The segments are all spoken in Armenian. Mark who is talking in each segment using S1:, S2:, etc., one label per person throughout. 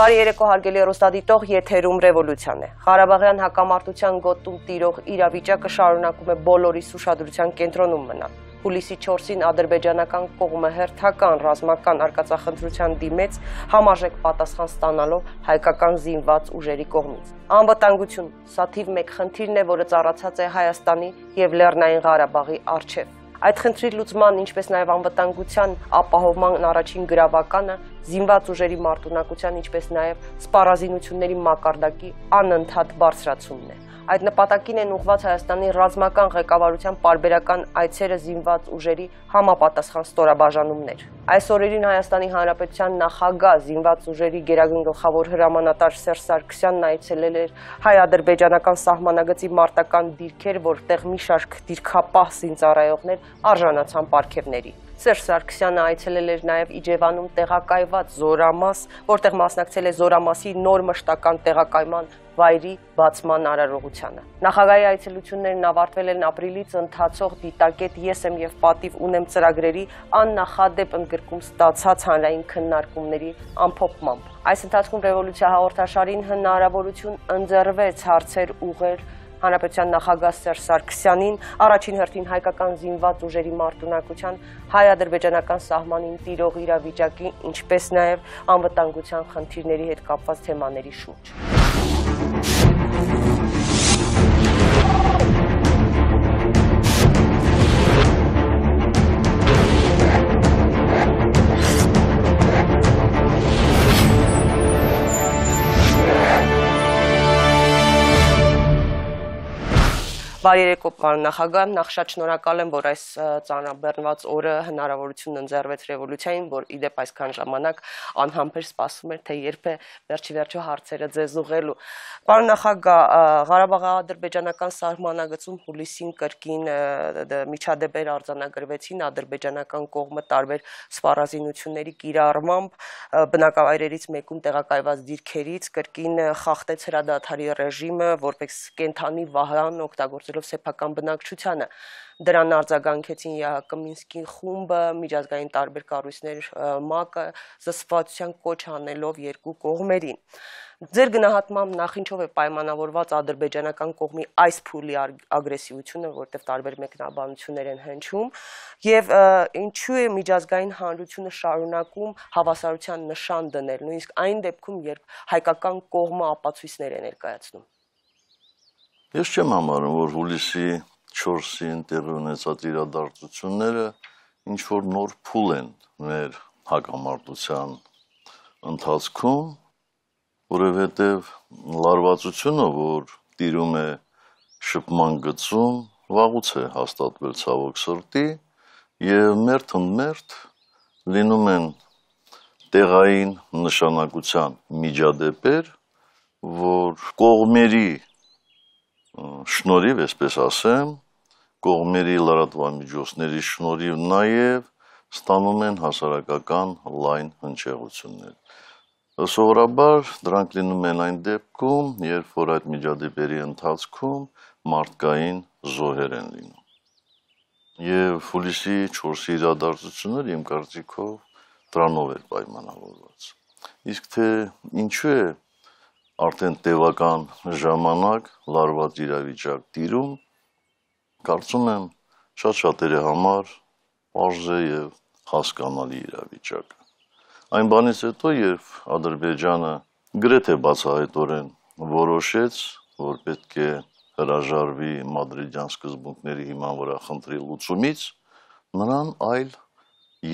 S1: Բարի երեկո հարգելի հեռուստադիտող, եթերում ռևոլյուցիան է։ Ղարաբաղյան հակամարտության գոտում տիրող իրավիճակը շարունակում է բոլորիս ուշադրության կենտրոնում մնալ։ Հուլիսի 4-ին ադրբեջանական կողմը հերթական ռազմական արկածախնդրության դիմեց համաժեք պատասխան ստանալով հայկական զինված ուժերի կողմից։ Անվտանգություն, սա թիվ 1 խնդիրն է, որը ծառացած է Հայաստանի եւ Լեռնային Ղարաբաղի արչեւ։ Այդ խնդրի լուծման, ինչպես նաև անվտանգության ապահովման առաջին գրավականը զինված ուժերի մարտունակության, ինչպես նաև սպառազինությունների մակարդակի անընդհատ բարձրացումն է։ Այդ նպատակին են ուղված Հայաստանի ռազմական ղեկավարության պարբերական այցերը զինված ուժերի համապատասխան ստորաբաժանումներ։ Այս օրերին Հայաստանի Հանրապետության նախագահ զինված ուժերի գերագույն գլխավոր հրամանատար Սերժ Սարգսյանն այցելել էր հայ-ադրբեջանական սահմանագծի մարտական դիրքեր, որտեղ մի շարք դիրքապահ զինծառայողներ արժանացան պարգևների։ Սերժ Սարգսյանը այցելել էր նաև Իջևանում տեղակայված Զորամաս, որտեղ մասնակցել է Զորամասի նոր մշտական տեղակայման վայրի բացման արարողությանը։ Նախագահի այցելություններն ավարտվել են ապրիլից ընթացող դիտակետ Ես եմ եւ պատիվ ունեմ ծրագրերի աննախադեպ ընդգրկում ստացած հանրային քննարկումների ամփոփմամբ։ Այս ընթացքում ռևոլյուցիա հաղորդաշարին հնարավորություն ընձեռվեց հարցեր ուղղել Հանրապետության նախագահ Սերժ Սարգսյանին, առաջին հերթին հայկական զինված ուժերի մարտունակության, հայ-ադրբեջանական սահմանին տիրող իրավիճակի, ինչպես նաև անվտանգության խնդիրների հետ կապված թեմաների շուրջ։ Բարի երեկո, պարոն նախագահ, նախ շատ շնորհակալ եմ, որ այս ծանրաբեռնված օրը հնարավորությունն ընձեռվեց ռևոլյուցիային, որ իդեպ այսքան ժամանակ անհամբեր սպասում էր, թե երբ է վերջի վերջո հարցերը ձեզ ուղղելու։ Պարոն նախագահ, Ղարաբաղ-ադրբեջանական սահմանագծում հուլիսին կրկին միջադեպեր արձանագրվեցին ադրբեջանական կողմը տարբեր սպառազինությունների կիրառմամբ բնակավայրերից մեկում տեղակայված դիրքերից կրկին խախտեց հրադադարի ռեժիմը, որպես կենթանի վահան օգտագործ ստեղծելով սեփական բնակչությանը։ Դրան արձագանքեցին ՀՀԿ Մինսկի խումբը, միջազգային տարբեր կառույցներ ՄԱԿ-ը զսպվածության կոչ անելով երկու կողմերին։ Ձեր գնահատմամբ նախ ինչով է պայմանավորված ադրբեջանական կողմի այս փուլի ագրեսիվությունը, որտեղ տարբեր մեկնաբանություններ են հնչում, եւ ինչու է միջազգային հանրությունը շարունակում հավասարության նշան դնել, նույնիսկ այն դեպքում, երբ հայկական կողմը ապացույցներ է ներկայացնում։
S2: Ես չեմ համարում, որ հուլիսի 4-ին տեղի ունեցած իրադարձությունները ինչ որ նոր փուլ են մեր հակամարտության ընթացքում, որովհետև լարվածությունը, որ տիրում է շփման գծում, վաղուց է հաստատվել ցավոք սրտի եւ մերթ մերթ լինում են տեղային նշանակության միջադեպեր, որ կողմերի շնորհիվ, այսպես ասեմ, կողմերի լրատվամիջոցների շնորհիվ նաև ստանում են հասարակական լայն հնչեղություններ։ Սովորաբար դրանք լինում են այն դեպքում, երբ որ այդ միջադեպերի ընթացքում մարդկային զոհեր են լինում։ Եվ հուլիսի 4-ի իրադարձությունները իմ կարծիքով դրանով էր պայմանավորված։ Իսկ թե ինչու է արդեն տևական ժամանակ լարված իրավիճակ տիրում, կարծում եմ շատ շատերի համար արժ է եւ հասկանալի իրավիճակ։ Այն բանից հետո, երբ Ադրբեջանը գրեթե բացահայտորեն որոշեց, որ պետք է հրաժարվի մադրիդյան սկզբունքների հիման վրա խնդրի լուծումից, նրան այլ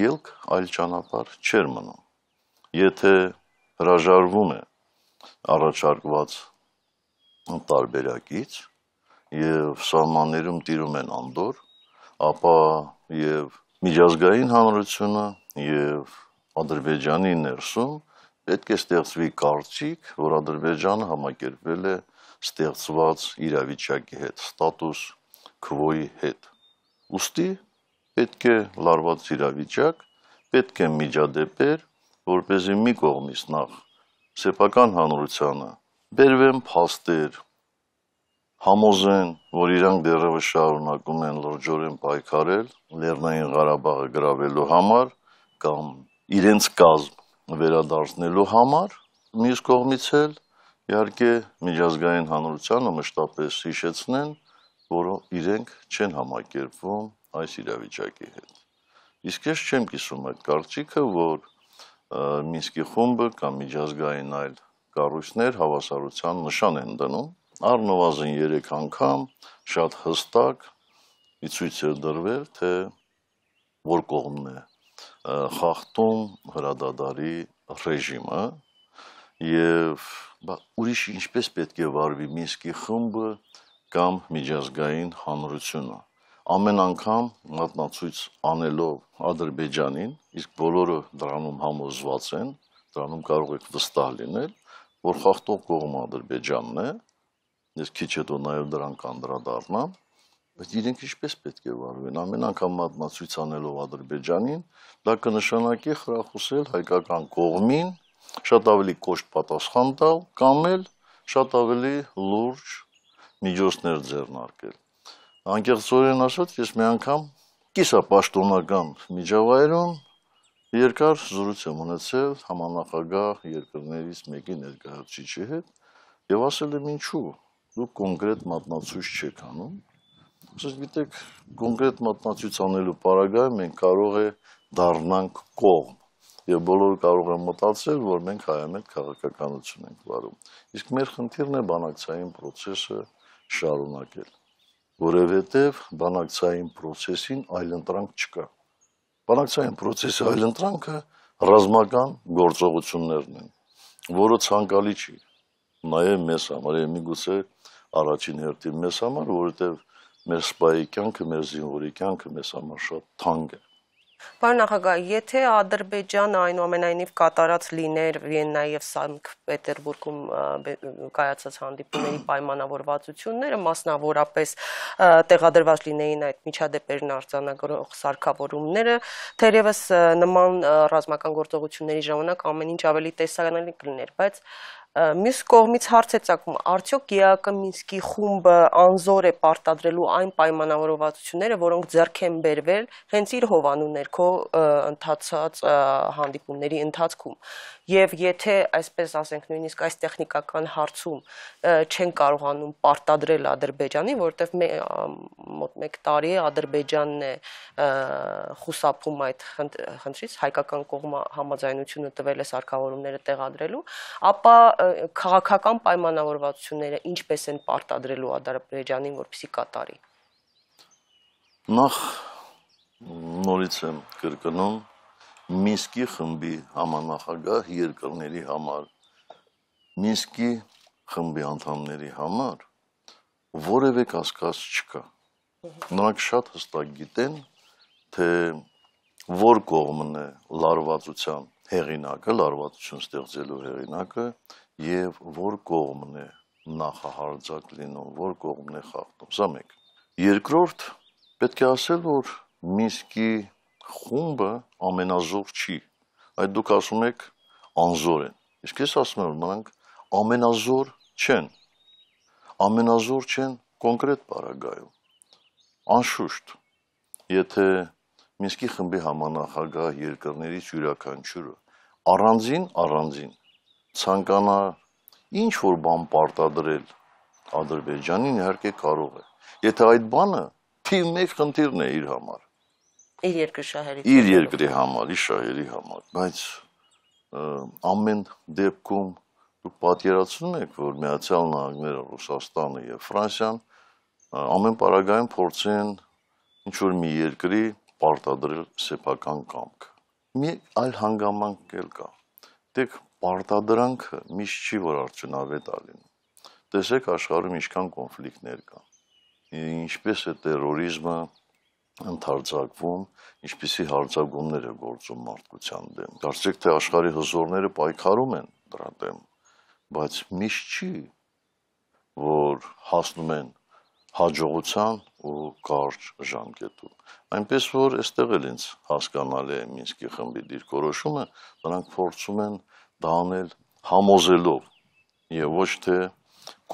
S2: ելք, այլ ճանապարհ չէր մնում։ Եթե հրաժարվում է առաջարկված տարբերակից եւ սահմաններում տիրում են անդոր, ապա եւ միջազգային համառությունը եւ Ադրբեջանի ներսում պետք է ստեղծվի կարծիք, որ Ադրբեջանը համակերպվել է ստեղծված իրավիճակի հետ, ստատուս քվոյի հետ։ Ոստի պետք է լարված իրավիճակ, պետք է միջադեպեր, որ เป զի մի կողմից նախ սեփական հանրությանը բերվեն փաստեր, համոզեն, որ իրանք դեռևս շարունակում են լրջորեն պայքարել Լեռնային Ղարաբաղը գրավելու համար կամ իրենց կազմ վերադարձնելու համար, մյուս կողմից էլ իհարկե միջազգային հանրությանը մշտապես հիշեցնեն, որ իրենք չեն համակերպվում այս իրավիճակի հետ։ Իսկ ես չեմ կիսում այդ կարծիքը, որ Մինսկի խումբը կամ միջազգային այլ կառույցներ հավասարության նշան են դնում։ Առնվազն 3 անգամ շատ հստակ ի ցույց է դրվել, թե որ կողմն է խախտում հրադադարի ռեժիմը եւ բա ուրիշ ինչպես պետք է վարվի Մինսկի խումբը կամ միջազգային հանրությունը ամեն անգամ մատնացույց անելով Ադրբեջանին, իսկ բոլորը դրանում համոզված են, դրանում կարող եք վստահ լինել, որ խախտող կողմը Ադրբեջանն է, ես քիչ հետո նաև դրան կանդրադառնամ, բայց իրենք ինչպես պետք է վարվեն, ամեն անգամ մատնացույց անելով Ադրբեջանին, դա կնշանակի խրախուսել հայկական կողմին շատ ավելի կոշտ պատասխան տալ կամ էլ շատ ավելի լուրջ միջոցներ ձեռնարկել անկեղծորեն ասած, ես մի անգամ կիսապաշտոնական միջավայրում երկար զրուցեմ ունեցել համանախագահ երկրներից մեկի ներկայացուցիչի հետ եւ ասել եմ ինչու դուք կոնկրետ մատնացույց չեք անում ասես գիտեք կոնկրետ մատնացույց անելու պարագայում մենք կարող է դառնանք կողմ եւ բոլորը կարող են մտածել, որ մենք հայամետ քաղաքականություն ենք վարում։ Իսկ մեր խնդիրն է բանակցային process-ը շարունակել որովհետև բանակցային process-ին այլընտրանք չկա։ Բանակցային process-ի այլընտրանքը ռազմական գործողություններն են, որը ցանկալի չի նաև մեզ համար, եւ միգուցե առաջին հերթին մեզ համար, որովհետև մեր սպայի կյանքը, մեր զինվորի կյանքը մեզ համար շատ թանկ է։
S1: Պարոն նախագահ, եթե Ադրբեջանը այնուամենայնիվ կատարած լիներ Վիեննայի եւ Սանկտ Պետերբուրգում կայացած հանդիպումների պայմանավորվածությունները, մասնավորապես տեղադրված լինեին այդ միջադեպերն արձանագրող սարքավորումները, թերևս նման ռազմական գործողությունների ժամանակ ամեն ինչ ավելի տեսանելի կլիներ, բայց Մյուս կողմից հարց է ցակում, արդյոք ԵԱԿ Մինսկի խումբը անզոր է պարտադրելու այն պայմանավորվածությունները, որոնք ձեռք են բերվել հենց իր հովանու ներքո ընդհացած հանդիպումների ընթացքում եւ եթե այսպես ասենք նույնիսկ այս տեխնիկական հարցում չեն կարողանում պարտադրել Ադրբեջանի, որովհետեւ մոտ 1 տարի է Ադրբեջանն է խուսափում այդ խնդրից, հայկական կողմը համաձայնությունը տվել է սարքավորումները տեղադրելու, ապա քաղաքական պայմանավորվածությունները ինչպես են պարտադրելու Ադրբեջանին, որպեսզի կատարի։
S2: Նախ նորից եմ կրկնում Մինսկի խմբի համանախագահ երկրների համար, Մինսկի խմբի անդամների համար որևէ կասկած չկա։ Նրանք շատ հստակ գիտեն, թե որ կողմն է լարվածության հեղինակը, լարվածություն ստեղծելու հեղինակը եւ որ կողմն է նախահարձակ լինում, որ կողմն է խախտում։ Սա մեկ։ Երկրորդ, պետք է ասել, որ Միսկի խումբը ամենազոր չի։ Այդ դուք ասում եք անզոր են։ Իսկ ես ասում եմ, նրանք ամենազոր չեն։ Ամենազոր չեն կոնկրետ բարագայում։ Անշուշտ, եթե Մինսկի խմբի համանախագահ երկրներից յուրաքանչյուրը առանձին առանձին ցանկանա ինչ որ բան պարտադրել Ադրբեջանին իհարկե կարող է։ Եթե այդ բանը թիվ 1 խնդիրն է իր համար,
S1: Իր երկրի շահերի համար։ Իր երկրի
S2: համար, իր շահերի համար, բայց ամեն դեպքում դուք պատկերացնում եք, որ Միացյալ Նահանգները, Ռուսաստանը եւ Ֆրանսիան ամեն պարագայում փորձեն ինչ որ մի երկրի պարտադրել սեփական կամք։ Մի այլ հանգամանք էլ կա։ Դեք պարտադրանքը միշտ չի որ արդյունավետ ալին։ Տեսեք աշխարհում ինչքան կոնֆլիկտներ կա։ Ինչպես է տերորիզմը, ընդարձակվում, ինչպիսի հարձակումներ է գործում մարդկության դեմ։ Կարծեք թե աշխարհի հզորները պայքարում են դրա դեմ, բայց միշտ չի, որ հասնում են հաջողության ու կարճ ժամկետում։ Այնպես որ այստեղ էլ ինձ հասկանալ է Մինսկի խմբի դիրքորոշումը, նրանք փորձում են դանել համոզելով եւ ոչ թե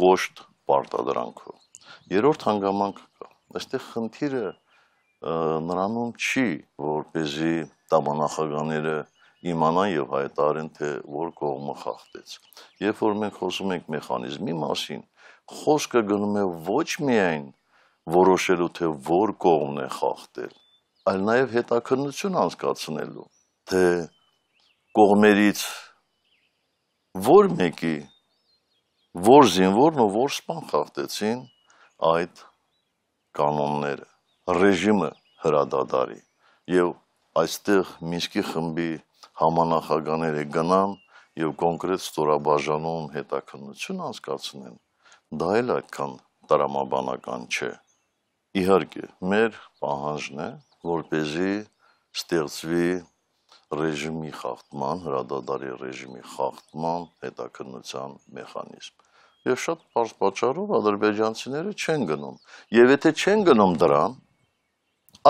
S2: կոշտ պարտադրանքով։ Երրորդ հանգամանք կա։ Այստեղ խնդիրը նրանում չի, որպեսզի տաբանախագաները իմանան եւ հայտարարեն թե որ կողմը խախտեց։ Երբ որ մենք խոսում ենք մեխանիզմի մասին, խոսքը գնում է ոչ միայն որոշելու թե որ կողմն է խախտել, այլ նաեւ հետաքննություն անցկացնելու, թե կողմերից որ մեկի որ զինվորն ու որ սպան խախտեցին այդ կանոնները ռեժիմը հրադադարի եւ այստեղ Մինսկի խմբի համանախագաները գնան եւ կոնկրետ ստորաբաժանում հետաքննություն անցկացնեն դա էլ այդքան դրամաբանական չէ իհարկե մեր պահանջն է որ เป զի ստեղծվի ռեժիմի խախտման հրադադարի ռեժիմի խախտման հետաքննության մեխանիզմ եւ շատ բարձ պատճառով ադրբեջանցիները չեն գնում եւ եթե չեն գնում դրան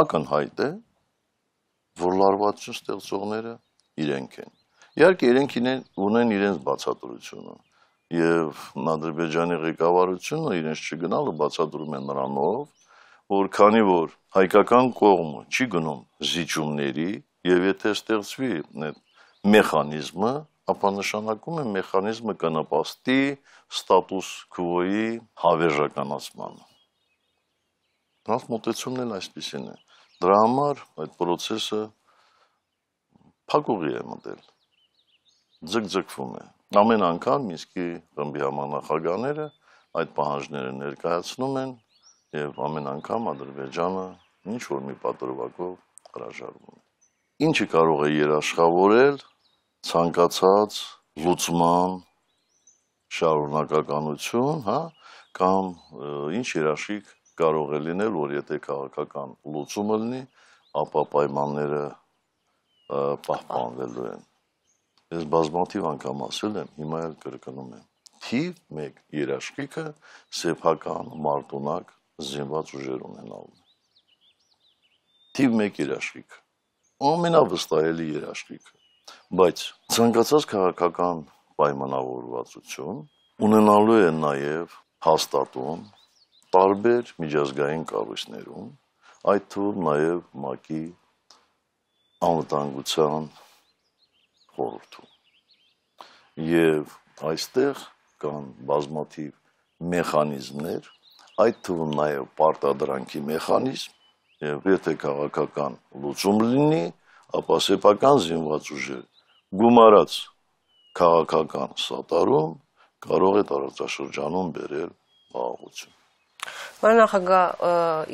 S2: ակնհայտ է, որ լարվածություն ստեղծողները իրենք են։ Իհարկե իրենք ունեն իրենց բացատրությունը եւ Ադրբեջանի ղեկավարությունը իրենց չգնալը բացատրում է նրանով, որ քանի որ հայկական կողմը չի գնում զիջումների եւ եթե ստեղծվի այդ մեխանիզմը, ապա նշանակում է մեխանիզմը կնպաստի ստատուս քվոյի հավերժականացմանը։ Նախ մտածումն էլ այսպեսին է։ Դրա համար այդ process-ը փակուղի է մտել։ Ձգձգվում է։ Ամեն անգամ Մինսկի ռմբի համանախագաները այդ պահանջները ներկայացնում են եւ ամեն անգամ Ադրբեջանը ինչ որ մի պատրվակով հրաժարվում է։ Ինչը կարող է երաշխավորել ցանկացած լուծման շարունակականություն, հա, կամ ինչ երաշխիք կարող է լինել, որ եթե քաղաքական լուծումը լինի, ապա պայմանները պահպանվելու են։ Ես բազմաթիվ անգամ ասել եմ, հիմա էլ կրկնում եմ։ Թիվ 1 երաշխիքը սեփական մարտունակ զինված ուժեր ունենալն է։ Թիվ 1 երաշխիքը ամենավստահելի երաշխիքը։ Բայց ցանկացած քաղաքական պայմանավորվածություն ունենալու է նաև հաստատուն տարբեր միջազգային կառույցներում, այդ թվում նաև ՄԱԿ-ի անվտանգության խորհրդում։ Եվ այստեղ կան բազմաթիվ մեխանիզմներ, այդ թվում նաև պարտադրանքի մեխանիզմ, եւ եթե քաղաքական լուծում լինի, ապա սեփական զինված ուժերը գումարած քաղաքական սատարում կարող է տարածաշրջանում բերել բաղաղություն։
S1: Վարնախագահ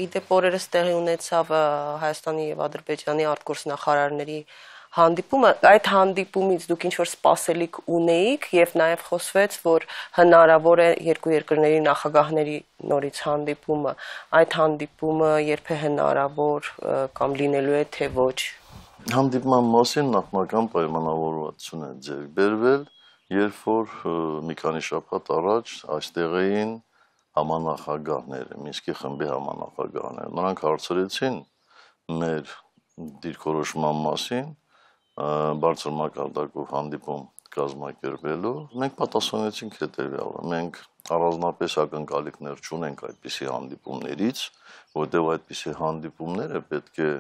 S1: իդեպ օրերս տեղի ունեցավ Հայաստանի եւ Ադրբեջանի արտգործնախարարների հանդիպումը այդ հանդիպումից դուք ինչ որ սпасելիք ունեիք եւ նաեւ խոսվեց որ հնարավոր է երկու երկրների նախագահների նորից հանդիպումը այդ հանդիպումը երբ է հնարավոր կամ լինելու է թե ոչ
S2: հանդիպման մասին նախնական պայմանավորվածություն է ձեռք բերվել երբ որ մի քանի շաբաթ առաջ այստեղ էին համանախագահները, Մինսկի խմբի համանախագահները, նրանք հարցրեցին մեր դիրքորոշման մասին բարձր մակարդակով հանդիպում կազմակերպելու, մենք պատասխանեցինք հետևյալը։ Մենք առանձնապես ակնկալիքներ չունենք այդպիսի հանդիպումներից, որտեղ այդպիսի հանդիպումները պետք է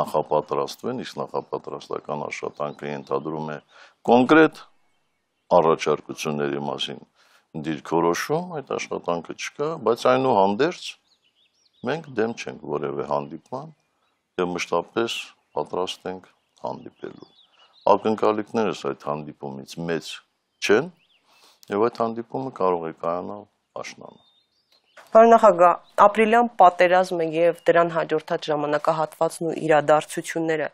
S2: նախապատրաստվեն, իսկ նախապատրաստական աշխատանքը ենթադրում է կոնկրետ առաջարկությունների մասին դիրքորոշում, այդ աշխատանքը չկա, բայց այնուհանդերձ մենք դեմ չենք որևէ հանդիպման եւ մշտապես պատրաստ ենք հանդիպելու։ Ակնկալիքներս այդ հանդիպումից մեծ չեն եւ այդ հանդիպումը կարող է կայանալ աշնանը։
S1: Պարոն նախագահ, ապրիլյան պատերազմը եւ դրան հաջորդած ժամանակահատվածն ու իրադարձությունները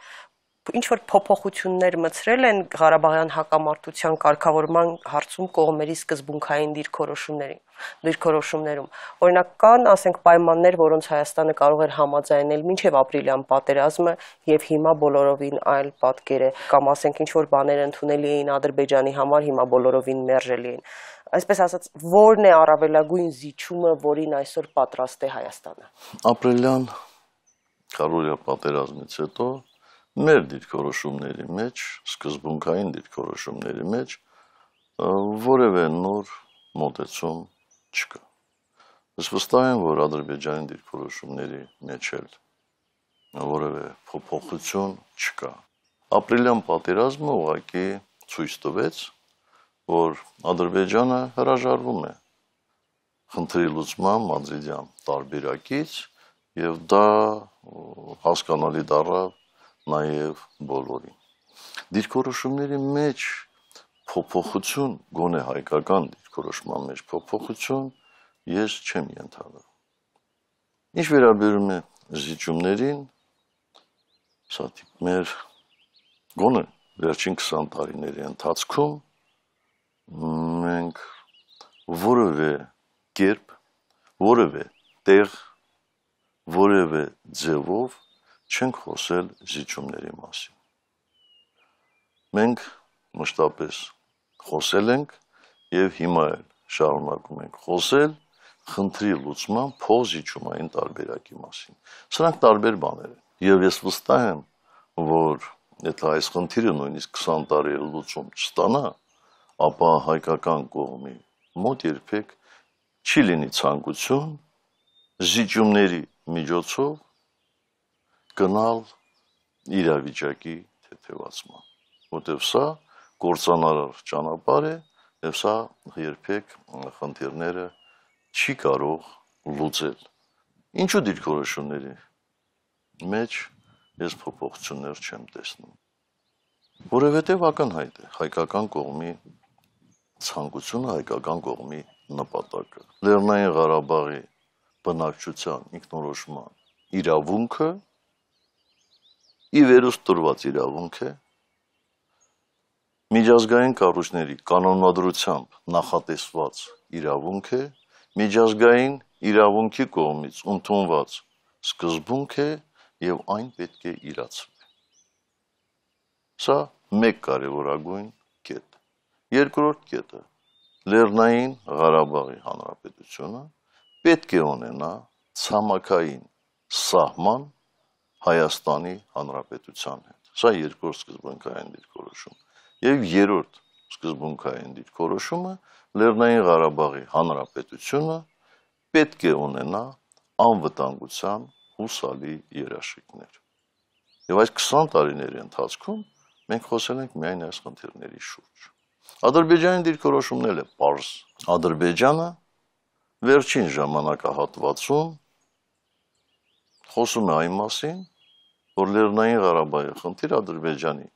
S1: ինչ որ փոփոխություններ մցրել են Ղարաբաղյան հակամարտության կարգավորման հարցում կողմերի սկզբունքային դիրքորոշումներին դիրքորոշումներում օրինակ կան ասենք պայմաններ որոնց Հայաստանը կարող էր համաձայնել մինչև ապրիլյան պատերազմը եւ հիմա բոլորովին այլ պատկեր է կամ ասենք ինչ որ բաներ ընդունելի էին Ադրբեջանի համար հիմա բոլորովին մերժելի են այսպես ասած ո՞րն է առավելագույն զիջումը որին այսօր պատրաստ է Հայաստանը
S2: ապրիլյան Կարոլիա պատերազմից հետո մեր դիրքորոշումների մեջ, սկզբունքային դիրքորոշումների մեջ որևէ նոր մոտեցում չկա։ Ես վստահ եմ, որ Ադրբեջանի դիրքորոշումների մեջ էլ որևէ փոփոխություն չկա։ Ապրիլյան պատերազմը ուղղակի ցույց տվեց, որ Ադրբեջանը հրաժարվում է խնդրի լուծման Մադրիդյան տարբերակից եւ դա հասկանալի դառավ նաև բոլորին։ Դիրքորոշումների մեջ փոփոխություն, գոնե հայկական դիրքորոշման մեջ փոփոխություն ես չեմ ենթադրում։ Ինչ վերաբերում է զիջումներին, սա մեր գոնը վերջին 20 տարիների ընթացքում մենք որևէ կերպ, որևէ տեղ, որևէ ձևով չենք խոսել զիջումների մասին։ Մենք մշտապես խոսել ենք եւ հիմա էլ շարունակում ենք խոսել խնդրի լուծման փոզիչումային տարբերակի մասին։ Սրանք տարբեր բաներ են։ Եվ ես վստահ եմ, որ եթե այս խնդիրը նույնիսկ 20 տարի լուծում չստանա, ապա հայկական կողմի մոտ երբեք չի լինի ցանկություն զիջումների միջոցով գնալ իրավիճակի թեթևացման, որտեղ սա գործանարար ճանապարհ է եւ սա երբեք խնդիրները չի կարող լուծել։ Ինչու դիրքորոշումների մեջ ես փոփոխություններ չեմ տեսնում։ Որևէտեւ ակնհայտ է հայկական կողմի ցանկությունը հայկական կողմի նպատակը։ Լեռնային Ղարաբաղի բնակչության ինքնորոշման իրավունքը ի վերուստ տրված իրավունք է միջազգային կառույցների կանոնադրությամբ նախատեսված իրավունք է միջազգային իրավունքի կողմից ընդունված սկզբունք է եւ այն պետք է իրացվի սա մեկ կարևորագույն կետ երկրորդ կետը Լեռնային Ղարաբաղի Հանրապետությունը պետք է ունենա ցամաքային սահման Հայաստանի Հանրապետության հետ։ Սա երկրորդ սկզբունքային դիրքորոշում։ Եվ երրորդ սկզբունքային դիրքորոշումը Լեռնային Ղարաբաղի Հանրապետությունը պետք է ունենա անվտանգության հուսալի երաշխիքներ։ Եվ այս 20 տարիների ընթացքում մենք խոսել ենք միայն այս խնդիրների շուրջ։ Ադրբեջանի դիրքորոշումն էլ է པարզ։ Ադրբեջանը վերջին ժամանակահատվածում խոսում է այն մասին, որ Լեռնային Ղարաբաղի խնդիր Ադրբեջանի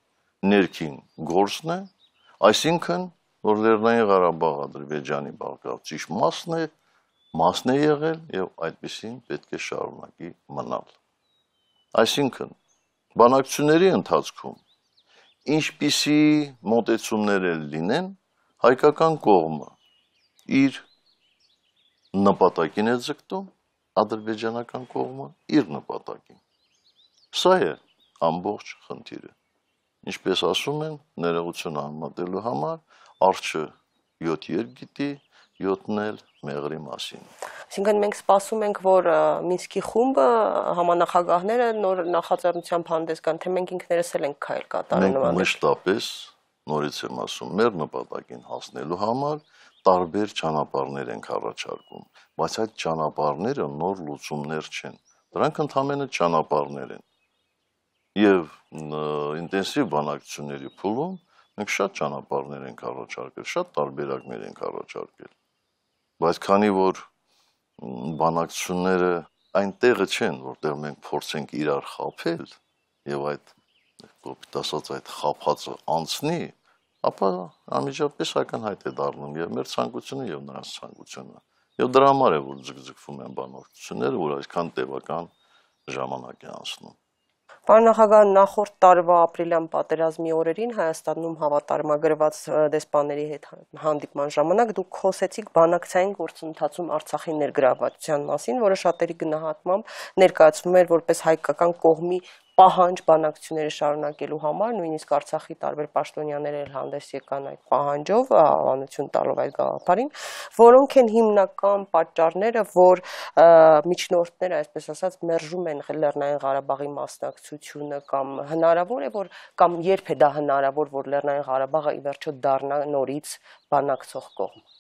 S2: ներքին գործն է, այսինքն որ Լեռնային Ղարաբաղ Ադրբեջանի բարգավաճիչ մասն է, մասն է եղել եւ այդպեսին պետք է շարունակի մնալ։ Այսինքն բանակցությունների ընթացքում ինչպիսի մոտեցումներ էլ լինեն, հայկական կողմը իր նպատակին է ձգտում, ադրբեջանական կողմը իր նպատակին։ Սա է ամբողջ խնդիրը։ Ինչպես ասում են, ներողություն համատելու համար արջը 7 երկ գիտի, 7-ն էլ մեղրի մասին։
S1: Այսինքն մենք սպասում ենք, որ Մինսկի խումբը համանախագահները նոր նախաձեռնությամբ հանդես գան, թե մենք ինքներս էլ ենք քայլ կատարում նման։ Մենք
S2: մշտապես նորից եմ ասում, մեր նպատակին հասնելու համար տարբեր ճանապարհներ ենք առաջարկում, բայց այդ ճանապարհները նոր լուծումներ չեն։ Դրանք ընդհանրապես ճանապարհներ են եւ ինտենսիվ բանակցությունների փուլում մենք շատ ճանապարհներ ենք առաջարկել, շատ տարբերակներ ենք առաջարկել։ Բայց քանի որ բանակցությունները այնտեղը չեն, որտեղ մենք փորձենք իրար խափել եւ այդ կոպիտ ասած այդ խափածը անցնի, ապա անմիջապես ականհայտ է դառնում եւ մեր ցանկությունը եւ նրանց ցանկությունը։ Եվ դրա համար է որ ձգձգվում են բանակցությունները, որ այսքան տևական ժամանակ է անցնում։
S1: Պարոն նախագահ, նախորդ տարվա ապրիլյան պատերազմի օրերին Հայաստանում հավատարմագրված դեսպաների հետ հանդիպման ժամանակ դուք խոսեցիք բանակցային գործընթացում Արցախի ներգրավվածության մասին, որը շատերի գնահատմամբ ներկայացվում էր որպես հայկական կողմի պահանջ բանակցությունները շարունակելու համար նույնիսկ Արցախի տարբեր պաշտոնյաները էլ հանդես եկան այդ պահանջով հավանություն տալով այդ գաղափարին, որոնք են հիմնական պատճառները, որ միջնորդները, այսպես ասած, մերժում են Լեռնային Ղարաբաղի մասնակցությունը կամ հնարավոր է որ կամ երբ է դա հնարավոր, որ Լեռնային Ղարաբաղը ի վերջո դառնա նորից բանակցող կողմ։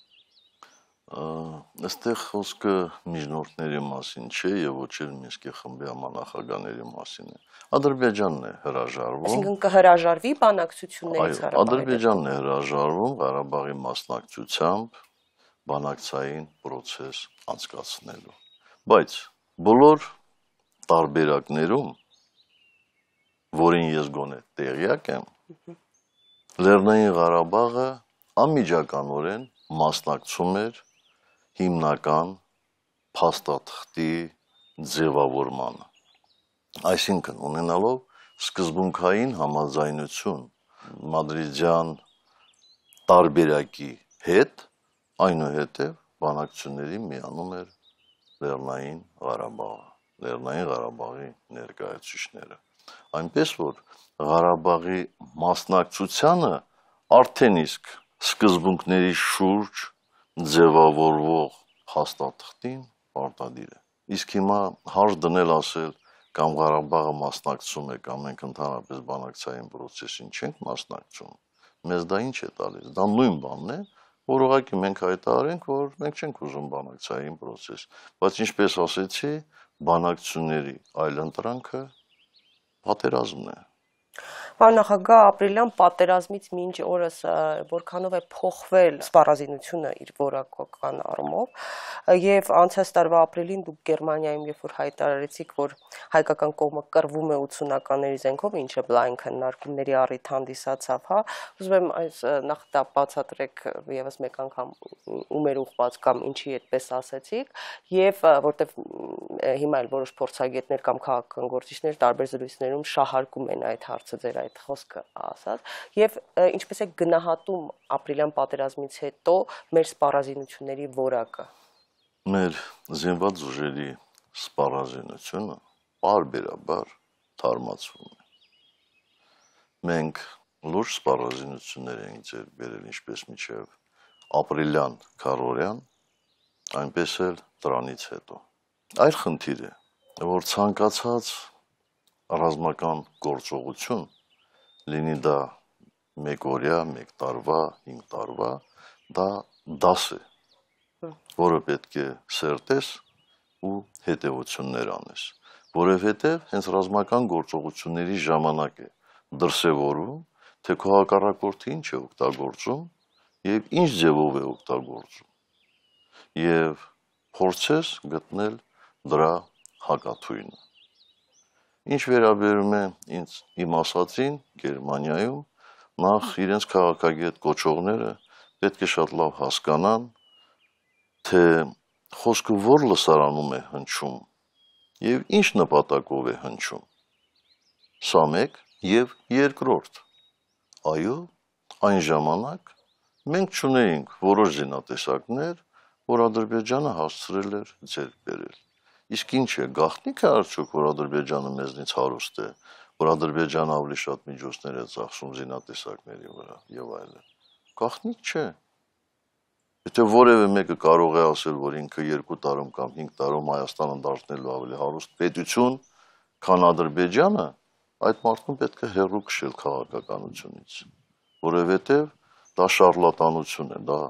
S2: Այստեղ խոսքը միջնորդների մասին չէ եւ ոչ էլ Մինսկի խմբի համանախագաների մասին է։ Ադրբեջանն է հրաժարվում։ Այսինքն
S1: կհրաժարվի բանակցություններից Ղարաբաղի։ Ադրբեջանն
S2: է հրաժարվում Ղարաբաղի մասնակցությամբ բանակցային process անցկացնելու։ Բայց բոլոր տարբերակներում, որին ես գոնե տեղյակ եմ, Լեռնային Ղարաբաղը անմիջականորեն մասնակցում էր հիմնական փաստաթղթի ձևավորմանը։ Այսինքն ունենալով սկզբունքային համաձայնություն մադրիդյան տարբերակի հետ, այնուհետև բանակցությունների միանում էր Լեռնային Ղարաբաղը, Լեռնային Ղարաբաղի ներկայացուցիչները։ Այնպես որ Ղարաբաղի մասնակցությունը արդեն իսկ սկզբունքների շուրջ ձևավորվող հաստատխտին պարտադիր է։ Իսկ հիմա հարց դնել ասել կամ Ղարաբաղը մասնակցում է կամ մենք ընդհանրապես բանակցային process-ին չենք մասնակցում։ Մեզ դա ինչ է տալիս։ Դա նույն բանն է, որ ուղղակի մենք հայտարարենք, որ մենք չենք ուզում բանակցային process, բայց ինչպես ասեցի, բանակցությունների այլընտրանքը պատերազմն է։
S1: Պարոն նախագահ, ապրիլյան պատերազմից մինչ օրս որքանով է փոխվել սպառազինությունը իր որակական առումով եւ անցած տարվա ապրիլին դուք Գերմանիայում երբ որ հայտարարեցիք, որ հայկական կողմը կռվում է 80-ականների զենքով, ինչը բլայն քննարկումների առիթ հանդիսացավ, հա, ուզում եմ այս նախ դա բացատրեք եւս մեկ անգամ ումեր ուղված կամ ինչի այդպես ասացիք եւ որտեվ հիմա էլ որոշ փորձագետներ կամ քաղաքական գործիչներ տարբեր զրույցներում շահարկում են այդ հարցը ձեր այդ այդ խոսքը ասած եւ ինչպես է գնահատում ապրիլյան պատերազմից հետո մեր սպառազինությունների ворակը
S2: մեր զինված ուժերի սպառազինությունը բարբերաբար թարմացվում է մենք լուրջ սպառազինություններ ենք ձեր բերել ինչպես միջև ապրիլյան քարորյան այնպես էլ դրանից հետո այլ խնդիր է որ ցանկացած ռազմական գործողություն լինի դա մեկ օրյա, մեկ տարվա, հինգ տարվա, դա դաս է, որը պետք է սերտես ու հետևություններ անես, որևհետև հենց ռազմական գործողությունների ժամանակ է դրսևորում, թե քո հակառակորդը ինչ է օգտագործում եւ ինչ ձևով է օգտագործում եւ փորձես գտնել դրա հակաթույնը Ինչ վերաբերում է ինձ իմ ասածին Գերմանիայում, նախ իրենց քաղաքագետ կոչողները պետք է շատ լավ հասկանան, թե խոսքը որ լսարանում է հնչում եւ ինչ նպատակով է հնչում։ Սա մեկ եւ երկրորդ։ Այո, այն ժամանակ մենք չունեինք որոշ զինատեսակներ, որ Ադրբեջանը հասցրել էր ձեր բերել։ Իսկ ինչ է, գաղտնիք է արդյոք, որ Ադրբեջանը մեզնից հարուստ է, որ Ադրբեջանը ավելի շատ միջոցներ է ծախսում զինատեսակների վրա եւ այլն։ Գաղտնիք չէ։ Եթե որևէ մեկը կարող է ասել, որ ինքը 2 տարում կամ 5 տարում Հայաստանը դարձնելու ավելի հարուստ պետություն, քան Ադրբեջանը, այդ մարդուն պետք է հերրու քշել քաղաքականությունից, որովհետեւ դա շարլատանություն է, դա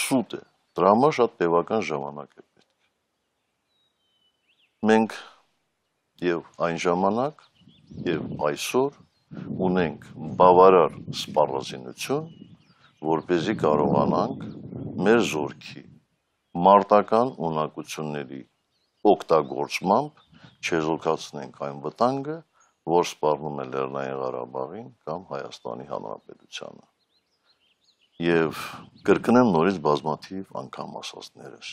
S2: սուտ է։ Դրա համար շատ տևական ժամանակ է մենք եւ այն ժամանակ եւ այսօր ունենք բավարար սպառազինություն, որ เป զի կարողանանք մեր զորքի մարտական ունակությունների օգտագործմամբ չեզոքացնենք այն վտանգը, որ սպառնում է Լեռնային Ղարաբաղին կամ Հայաստանի Հանրապետությանը։ Եվ կրկնեմ նորից բազմաթիվ անգամ ասածներս,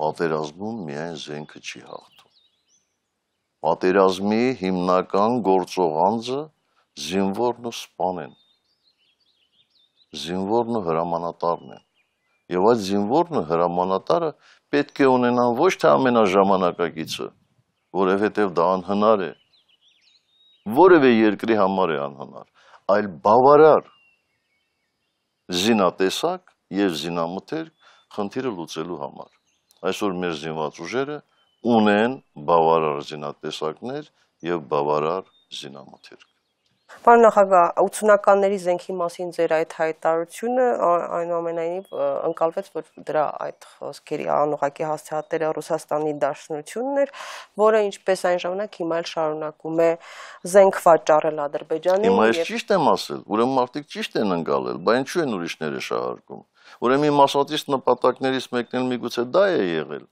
S2: պատերազմում միայն զենքը չի հաղթում։ Պատերազմի հիմնական գործող անձը զինվորն ու սպանեն։ Զինվորն ու հրամանատարն են։ Եվ այդ զինվորն ու հրամանատարը պետք է ունենան ոչ թե ամենաժամանակակիցը, որևէտև դա անհնար է։ Որևէ երկրի համար է անհնար, այլ բավարար զինատեսակ եւ զինամթերք խնդիրը լուծելու համար այսօր մեր զինված ուժերը ունեն բավարար զինատեսակներ եւ բավարար զինամթերք։
S1: Պարոն նախագահ, 80-ականների զենքի մասին ձեր այդ հայտարարությունը այնուամենայնիվ ընկալվեց, որ դրա այդ խոսքերի անուղակի հասցեատերը Ռուսաստանի Դաշնությունն էր, որը ինչպես այն ժամանակ հիմա էլ շարունակում է զենք վաճառել Ադրբեջանին։ Հիմա ես
S2: ճիշտ եմ ասել, ուրեմն մարդիկ ճիշտ են ընկալել, բայց ինչու են ուրիշները շահարկում։ Ուրեմն իմ աշխատիչ նպատակներից մեկն էլ միգուցե դա է եղել,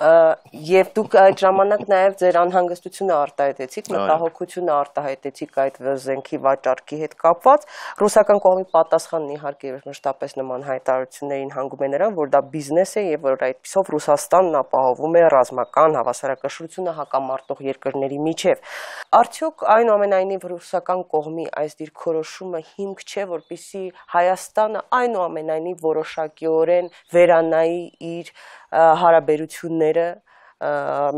S1: Եվ դուք այդ ժամանակ նաև ձեր անհանգստությունը արտահայտեցիք, մտահոգությունը արտահայտեցիք այդ վզենքի վաճառքի հետ կապված։ Ռուսական կողմի պատասխանն իհարկե մշտապես նման հայտարարություններին հանգում է նրան, որ դա բիզնես է եւ որ այդպիսով Ռուսաստանն ապահովում է ռազմական հավասարակշռությունը հակամարտող երկրների միջև։ Արդյոք այնուամենայնիվ ռուսական կողմի այս դիրքորոշումը հիմք չէ, որpիսի Հայաստանը այնուամենայնիվ որոշակիորեն վերանայի իր հարաբերությունները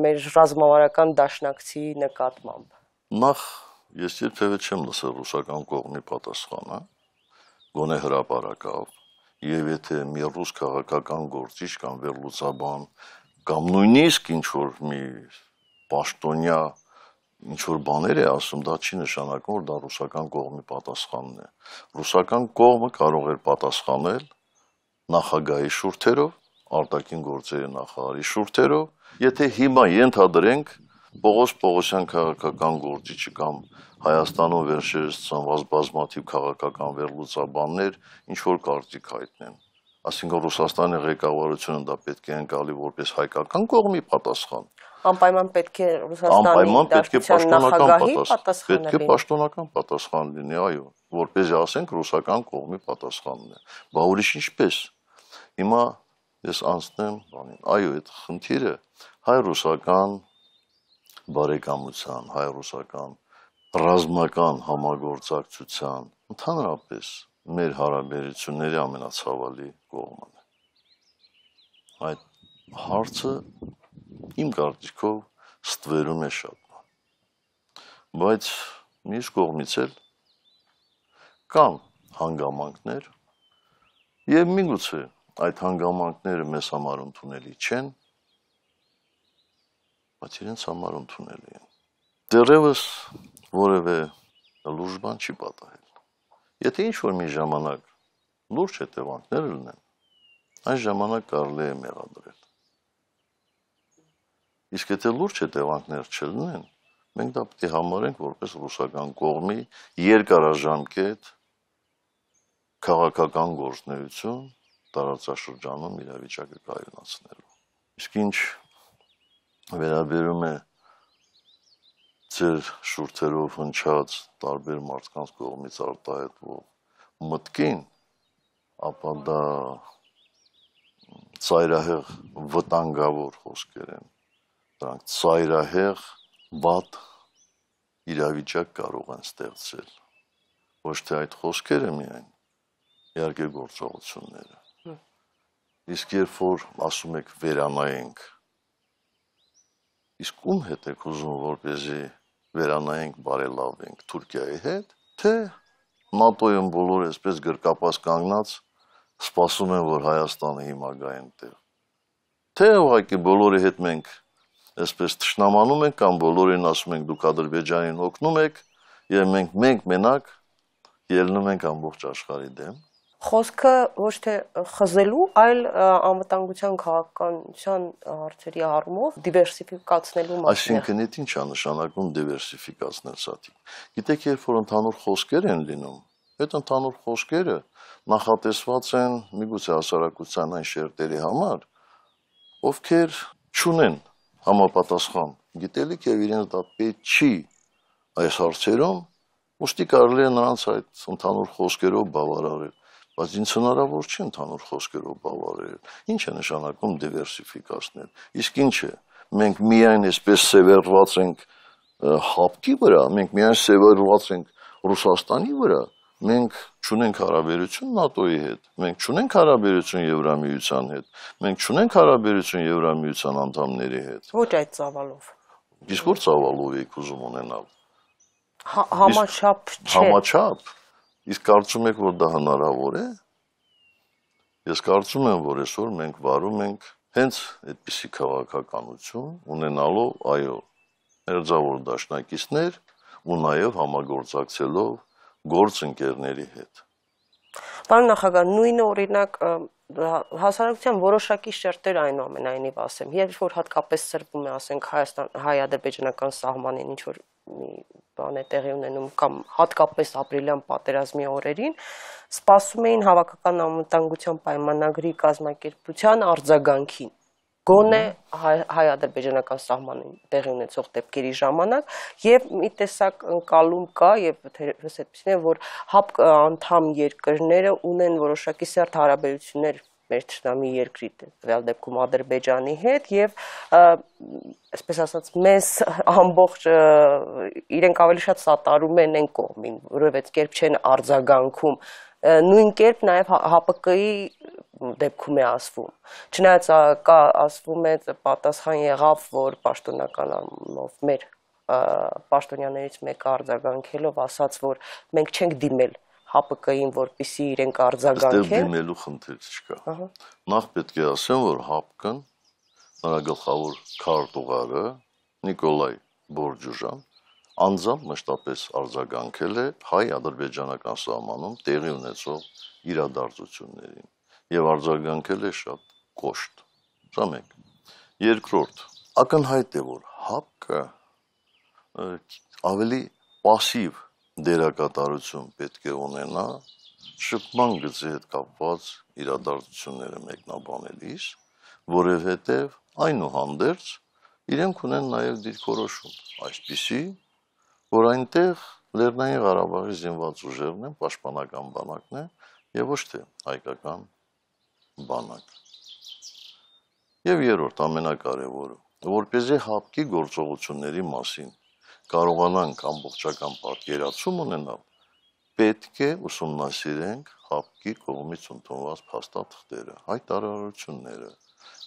S1: մեր ռազմավարական դաշնակցի նկատմամբ։
S2: Նախ ես երբևէ չեմ լսել ռուսական կողմի պատասխանը, գոնե հրաապարակավ, եւ եթե մի ռուս քաղաքական գործիչ կամ վերլուծաբան կամ նույնիսկ ինչ որ մի պաշտոնյա ինչ որ բաներ է ասում, դա չի նշանակում, որ դա ռուսական կողմի պատասխանն է։ Ռուսական կողմը կարող էր պատասխանել նախագահի շուրթերով արտաքին գործերի նախարարի շուրթերով, եթե հիմա ենթադրենք Պողոս Պողոսյան քաղաքական գործիչը կամ Հայաստանում վերջերս ծնված բազմաթիվ քաղաքական վերլուծաբաններ ինչ որ կարծիք հայտնեն։ Այսինքն Ռուսաստանի ղեկավարությունը դա պետք է անցալի որպես հայկական կողմի պատասխան։
S1: Անպայման պետք է Ռուսաստանի անպայման պետք է պաշտոնական պատասխան։ Պետք է պաշտոնական
S2: պատասխան լինի, այո, որպես ասենք ռուսական կողմի պատասխանն է։ Բա ուրիշ ինչպես։ Հիմա ես անցնեմ բանին։ Այո, այդ խնդիրը հայ-ռուսական բարեկամության, հայ-ռուսական ռազմական համագործակցության, ընդհանրապես մեր հարաբերությունների ամենացավալի կողմն է։ Այդ հարցը իմ կարծիքով ստվերում է շատ։ Բայց մյուս կողմից էլ կան հանգամանքներ եւ միգուցե այդ հանգամանքները մեզ համար ընդունելի չեն, բայց իրենց համար ընդունելի են։ Դեռևս որևէ լուրջ բան չի պատահել։ Եթե ինչ-որ մի ժամանակ լուրջ հետևանքներ լինեն, այս ժամանակ կարելի է մեղադրել։ Իսկ եթե լուրջ հետևանքներ չլինեն, մենք դա պետք է համարենք որպես ռուսական կողմի երկարաժամկետ քաղաքական գործնեություն տարածաշրջանում իրավիճակը կայունացնելու։ Իսկ ինչ վերաբերում է ձեր շուրթերով հնչած տարբեր մարդկանց կողմից արտահայտվող մտքին, ապա դա ծայրահեղ վտանգավոր խոսքեր են։ Դրանք ծայրահեղ բաթ իրավիճակ կարող են ստեղծել։ Ոչ թե այդ խոսքերը միայն, իհարկե գործողությունները։ Իսկ երբ որ ասում եք վերանայենք, իսկ ում հետ եք ուզում որպեսի վերանայենք, բարելավենք Թուրքիայի հետ, թե ՆԱՏՕ-ում բոլոր այսպես գրկապած կանգնած սպասում են, որ Հայաստանը հիմա գա այնտեղ։ Թե ուղղակի բոլորի հետ մենք այսպես ճշնամանում ենք կամ բոլորին ասում ենք դուք Ադրբեջանին օգնում եք եւ մենք մենք մենակ ելնում ենք ամբողջ աշխարհի դեմ
S1: խոսքը ոչ թե խզելու, այլ անվտանգության քաղաքականության հարցերի առումով դիվերսիֆիկացնելու մասին։
S2: Այսինքն դա ի՞նչ է նշանակում դիվերսիֆիկացնել սատիկ։ Գիտեք, երբ որ ընդհանուր խոսքեր են լինում, այդ ընդհանուր խոսքերը նախատեսված են միգուցե հասարակության այն շերտերի համար, ովքեր չունեն համապատասխան գիտելիք եւ իրենց դա պետք չի այս հարցերում, ուստի կարելի է նրանց այդ ընդհանուր խոսքերով բավարարել բայց ինձ հնարավոր չէ ընդհանուր խոսքերով բավարարել։ Ինչ է նշանակում դիվերսիֆիկացնել։ Իսկ ինչ է։ Մենք միայն այսպես սևեռված ենք հապկի վրա, մենք միայն սևեռված ենք Ռուսաստանի վրա, մենք չունենք հարաբերություն ՆԱՏՕ-ի հետ, մենք չունենք հարաբերություն Եվրամիության հետ, մենք չունենք հարաբերություն Եվրամիության անդամների հետ։
S1: Ոչ այդ ծավալով։
S2: Իսկ որ ծավալով եք ուզում ունենալ։
S1: հա- Համաչափ չէ։
S2: Համաչափ Իսկ կարծում եք, որ դա հնարավոր է։ Ես կարծում եմ, որ այսօր մենք վարում ենք հենց այդպիսի քաղաքականություն, ունենալով այո, ներձավոր դաշնակիցներ ու նաև համագործակցելով գործընկերների հետ։
S1: Պարոն նախագահ, նույնը օրինակ հասարակության որոշակի շերտեր այնուամենայնիվ ասեմ, երբ որ հատկապես սրվում է, ասենք Հայաստան հայ-ադրբեջանական սահմանին ինչ որ մի բան է տեղի ունենում կամ հատկապես ապրիլյան պատերազմի օրերին սպասում էին հավաքական անվտանգության պայմանագրի կազմակերպության արձագանքին գոնե հայ-ադրբեջանական սահմանին տեղի ունեցող դեպքերի ժամանակ եւ մի տեսակ ընկալում կա եւ թերևս այդպեսին է որ հապ անդամ երկրները ունեն որոշակի սերտ հարաբերություններ մեր ճշտամի երկրի տվյալ դեպքում Ադրբեջանի հետ եւ այսպես ասած մեզ ամբողջ իրենք ավելի շատ սատարում են այն կողմին, որովհետեւ կերպ չեն արձագանքում նույն կերպ նաև ՀԱՊԿ-ի դեպքում է ասվում։ Չնայած կա ասվում է պատասխան եղավ, որ պաշտոնականով մեր պաշտոնյաներից մեկը արձագանքելով ասաց, որ մենք չենք դիմել ՀԱՊԿ-ին, որպիսի իրենք արձագանքեն։ Այստեղ
S2: դիմելու խնդիր չկա։ Նախ պետք է ասեմ, որ ՀԱՊԿ-ն նրա գլխավոր քարտուղարը Նիկոլայ Բորջուժան անձամբ մշտապես արձագանքել է հայ-ադրբեջանական սահմանում տեղի ունեցող իրադարձություններին եւ արձագանքել է շատ կոշտ։ Սա մեկ։ Երկրորդ, ակնհայտ է, որ ՀԱՊԿ-ը ավելի пассив դերակատարություն պետք է ունենա շփման գծի հետ կապված իրադարձությունները մեկնաբանելիս, որևհետև այնուհանդերձ իրենք ունեն նաև դիրքորոշում, այսպիսի, որ այնտեղ Լեռնային Ղարաբաղի զինված ուժերն են, պաշտպանական բանակն է եւ ոչ թե հայկական բանակ։ Եվ երրորդ ամենակարևորը, որ เป զի հապկի գործողությունների մասին կարողանանք ամբողջական պատկերացում ունենալ, պետք է ուսումնասիրենք հապկի կողմից ընդունված փաստաթղթերը, հայտարարությունները։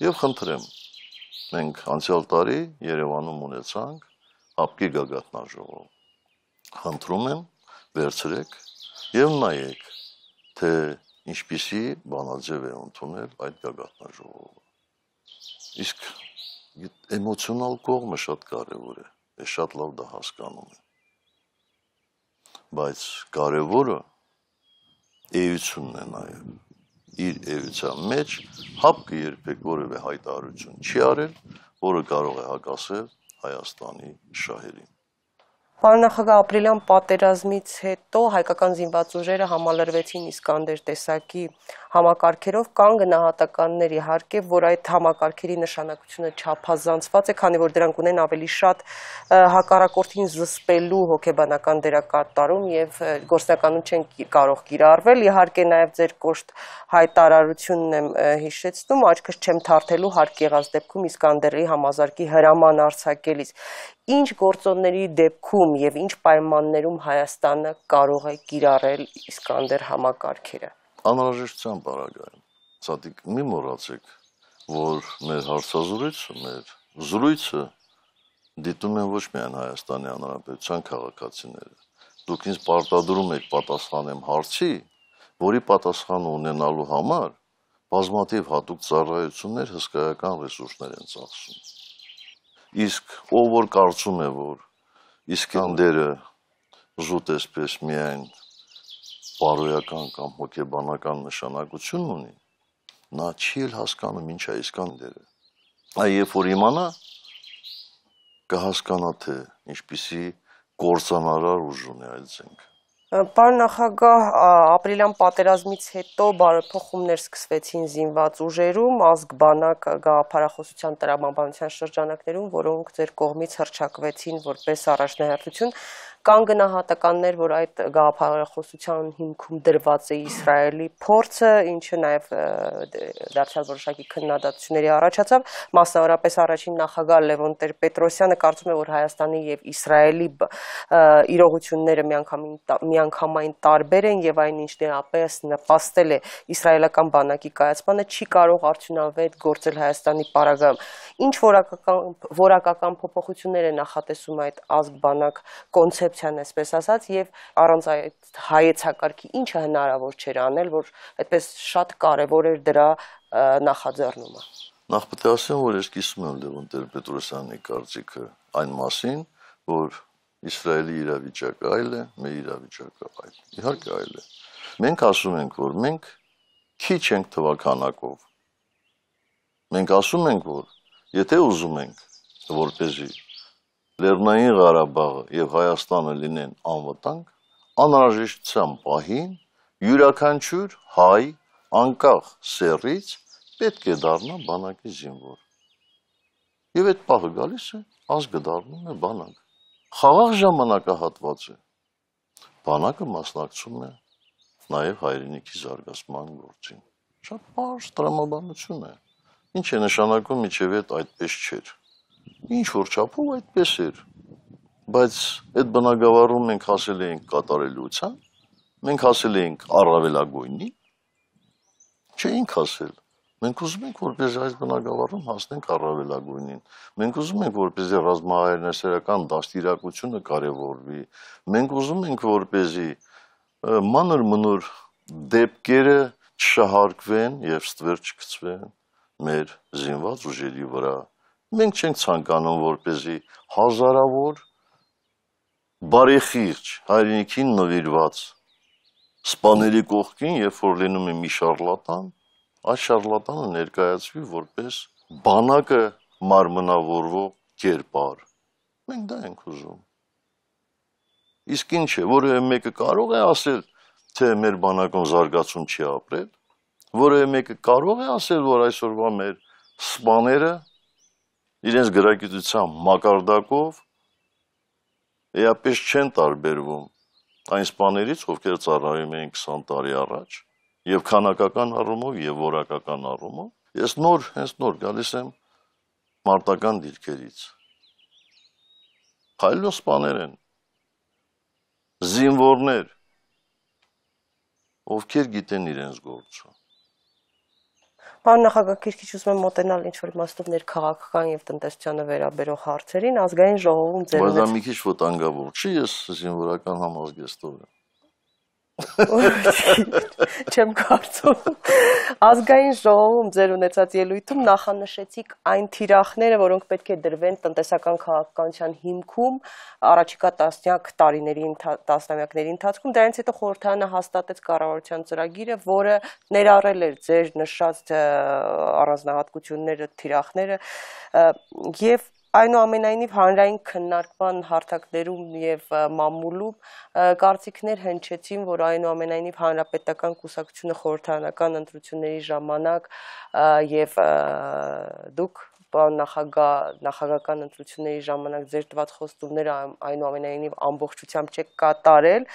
S2: Եվ խնդրեմ, մենք անցյալ տարի Երևանում ունեցանք հապկի գագաթնաժողով։ Խնդրում եմ, վերցրեք եւ նայեք, թե ինչպիսի բանաձև է ընդունել այդ գագաթնաժողովը։ Իսկ էմոցիոնալ կողմը շատ կարևոր է։ Ես շատ լավ դա հասկանում եմ։ Բայց կարևորը էությունն է նաև։ Իր էության մեջ հապկը երբեք որևէ հայտարարություն չի արել, որը կարող է հակասել Հայաստանի շահերին։
S1: Պարոն նախագահ, ապրիլյան պատերազմից հետո հայկական զինված ուժերը համալրվեցին Իսկանդեր տեսակի համակարգերով կան գնահատականներ իհարկե, որ այդ համակարգերի նշանակությունը չափազանցված է, քանի որ դրանք ունեն ավելի շատ հակառակորդին զսպելու հոգեբանական դերակատարում եւ գործնականում չեն կարող կիրառվել։ Իհարկե նաեւ ձեր կոշտ հայտարարությունն եմ հիշեցնում, աչքս չեմ թարթելու հարկ եղած դեպքում Իսկանդերի համազարգի հրաման արձակելիս ինչ գործոնների դեպքում եւ ինչ պայմաններում Հայաստանը կարող է կիրառել Իսկանդեր համակարգերը
S2: անհրաժեշտությամբ արագայում։ Ցածիկ մի մոռացեք, որ մեր հարցազրույցը, մեր զրույցը դիտում են ոչ միայն Հայաստանի Հանրապետության քաղաքացիները։ Դուք ինձ պարտադրում եք պատասխանեմ հարցի, որի պատասխանը ունենալու համար բազմաթիվ հատուկ ծառայություններ հսկայական ռեսուրսներ են ծախսում։ Իսկ ով որ կարծում է, որ իսկ անդերը զուտ էսպես միայն բարոյական կամ հոգեբանական նշանակություն ունի, նա չի էլ հասկանում ինչ է իսկան դերը։ Այ երբ որ իմանա, կհասկանա թե ինչպիսի կործանարար ուժ ունի այդ զենքը։
S1: Պարոն նախագահ, ապրիլյան պատերազմից հետո բարեփոխումներ սկսվեցին զինված ուժերում, ազգ բանակ գաղափարախոսության տրամաբանության շրջանակներում, որոնք ձեր կողմից հրճակվեցին որպես առաջնահերթություն, Կան գնահատականներ, որ այդ գաղափարախոսության հիմքում դրված է Իսրայելի փորձը, ինչը նաև դարձյալ որոշակի քննադատությունների առաջացավ, մասնավորապես առաջին նախագահ Լևոն Տեր-Պետրոսյանը կարծում է, որ Հայաստանի եւ Իսրայելի իրողությունները միանգամայն տարբեր են եւ այն ինչ դեպս նպաստել է իսրայելական բանակի կայացմանը, չի կարող արդյունավետ գործել Հայաստանի պարագայում։ Ինչ որակական որակական փոփոխություններ է նախատեսում այդ ազգ բանակ կոնցեպտ կոնցեպցիան, այսպես ասած, եւ առանց այդ հայեցակարգի ինչը հնարավոր չէր անել, որ այդպես շատ կարեւոր էր դրա նախաձեռնումը։
S2: Նախ պետք է ասեմ, որ ես կիսում եմ Լևոն Տեր-Պետրոսյանի կարծիքը այն մասին, որ Իսրայելի իրավիճակը այլ է, մեր իրավիճակը այլ։ Իհարկե այլ է։ Մենք ասում ենք, որ մենք քիչ ենք թվականակով։ Մենք ասում ենք, որ եթե ուզում ենք, որ เป զի Լեռնային Ղարաբաղը եւ Հայաստանը լինեն անվտանգ, անհրաժեշտության պահին յուրաքանչյուր հայ անկախ սերից պետք է դառնա բանակի զինվոր։ Եվ այդ պահը գալիս է, ազգը դառնում է բանակ։ Խաղաղ ժամանակահատված է։ Բանակը մասնակցում է նաև հայրենիքի զարգացման գործին։ Շատ բարձր տրամաբանություն է։ Ինչ է նշանակում, իջև այդ այդպես չէր ինչ որ չափով այդպես էր։ Բայց այդ բնակավարում մենք հասել էինք կատարելության, մենք հասել էինք առավելագույնի, չէինք հասել։ Մենք ուզում ենք, որպեսզի այս բնակավարում հասնենք առավելագույնին։ Մենք ուզում ենք, որպեսզի ռազմահայրենասերական դաստիարակությունը կարևորվի։ Մենք ուզում ենք, որպեսզի մանր մնոր դեպքերը շահարկվեն եւ ստվեր չկցվեն մեր զինված ուժերի վրա Մենք չենք ցանկանում, որպեսզի հազարավոր բարեխիղճ հայրենիքին նվիրված սպաների կողքին, երբ որ լինում է մի շարլատան, այս շարլատանը ներկայացվի որպես բանակը մարմնավորվող կերպար։ Մենք դա ենք ուզում։ Իսկ ինչ է, որևէ մեկը կարող է ասել, թե մեր բանակում զարգացում չի ապրել, որևէ մեկը կարող է ասել, որ այսօրվա մեր սպաները իրենց գրագիտության մակարդակով էապես չեն տարբերվում այն սպաներից, ովքեր ծառայում էին 20 տարի առաջ, եւ քանակական առումով եւ որակական առումով։ Ես նոր, հենց նոր գալիս եմ մարտական դիրքերից։ Քայլո սպաներ են, զինվորներ, ովքեր գիտեն իրենց գործը։
S1: Պարոն նախագահ, քիչ-քիչ ուզում եմ մոտենալ ինչ-որ իմաստով ներքաղաքական եւ տնտեսությանը վերաբերող հարցերին ազգային ժողովում ձեր ունեցած։ Բայց դա
S2: մի քիչ վտանգավոր չի, ես զինվորական համազգեստով եմ։
S1: Չեմ կարծում։ Ազգային ժողովում ձեր ունեցած ելույթում նախանշեցիք այն թիրախները, որոնք պետք է դրվեն տնտեսական քաղաքականության հիմքում առաջիկա տասնյակ տարիների տասնամյակների ընթացքում, դրանից հետո խորհրդանը հաստատեց կառավարության ծրագիրը, որը ներառել էր ձեր նշած առանձնահատկությունները, թիրախները եւ Այնուամենայնիվ հանրային քննարկման հարթակներում եւ մամուլում կարծիքներ հնչեցին, որ այնուամենայնիվ հանրապետական կուսակցությունը խորհրդանական ընտրությունների ժամանակ եւ դուք պարոն նախագահ նախագահական ընտրությունների ժամանակ ձեր տված խոստումները այնուամենայնիվ ամբողջությամբ չեք կատարել